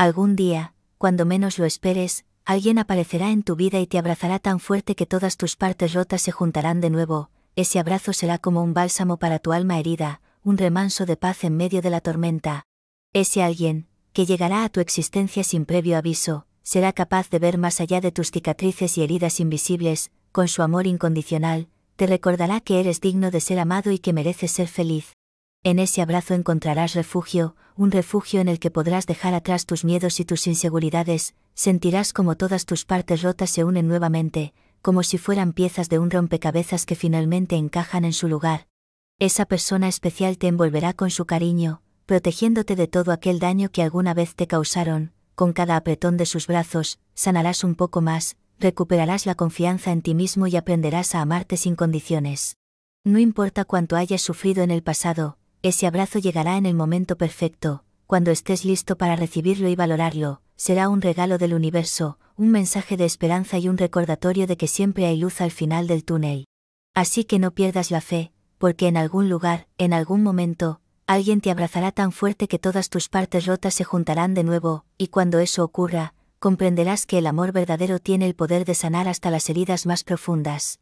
Algún día, cuando menos lo esperes, alguien aparecerá en tu vida y te abrazará tan fuerte que todas tus partes rotas se juntarán de nuevo, ese abrazo será como un bálsamo para tu alma herida, un remanso de paz en medio de la tormenta. Ese alguien, que llegará a tu existencia sin previo aviso, será capaz de ver más allá de tus cicatrices y heridas invisibles, con su amor incondicional, te recordará que eres digno de ser amado y que mereces ser feliz. En ese abrazo encontrarás refugio, un refugio en el que podrás dejar atrás tus miedos y tus inseguridades, sentirás como todas tus partes rotas se unen nuevamente, como si fueran piezas de un rompecabezas que finalmente encajan en su lugar. Esa persona especial te envolverá con su cariño, protegiéndote de todo aquel daño que alguna vez te causaron, con cada apretón de sus brazos, sanarás un poco más, recuperarás la confianza en ti mismo y aprenderás a amarte sin condiciones. No importa cuánto hayas sufrido en el pasado, ese abrazo llegará en el momento perfecto, cuando estés listo para recibirlo y valorarlo, será un regalo del universo, un mensaje de esperanza y un recordatorio de que siempre hay luz al final del túnel. Así que no pierdas la fe, porque en algún lugar, en algún momento, alguien te abrazará tan fuerte que todas tus partes rotas se juntarán de nuevo, y cuando eso ocurra, comprenderás que el amor verdadero tiene el poder de sanar hasta las heridas más profundas.